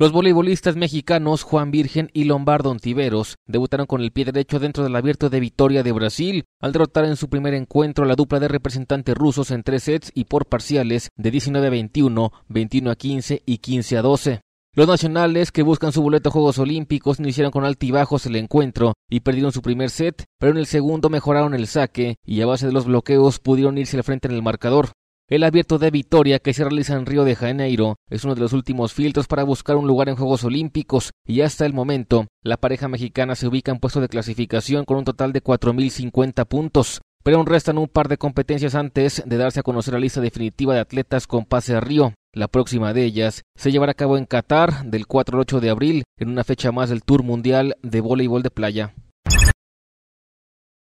Los voleibolistas mexicanos Juan Virgen y Lombardo Ontiveros debutaron con el pie derecho dentro del abierto de Vitoria de Brasil al derrotar en su primer encuentro a la dupla de representantes rusos en tres sets y por parciales de 19 a 21, 21 a 15 y 15 a 12. Los nacionales que buscan su boleto a Juegos Olímpicos no hicieron con altibajos el encuentro y perdieron su primer set, pero en el segundo mejoraron el saque y a base de los bloqueos pudieron irse al frente en el marcador. El abierto de Vitoria que se realiza en Río de Janeiro es uno de los últimos filtros para buscar un lugar en Juegos Olímpicos y hasta el momento la pareja mexicana se ubica en puesto de clasificación con un total de 4.050 puntos, pero aún restan un par de competencias antes de darse a conocer la lista definitiva de atletas con pase a Río. La próxima de ellas se llevará a cabo en Qatar del 4 al 8 de abril en una fecha más del Tour Mundial de Voleibol de Playa.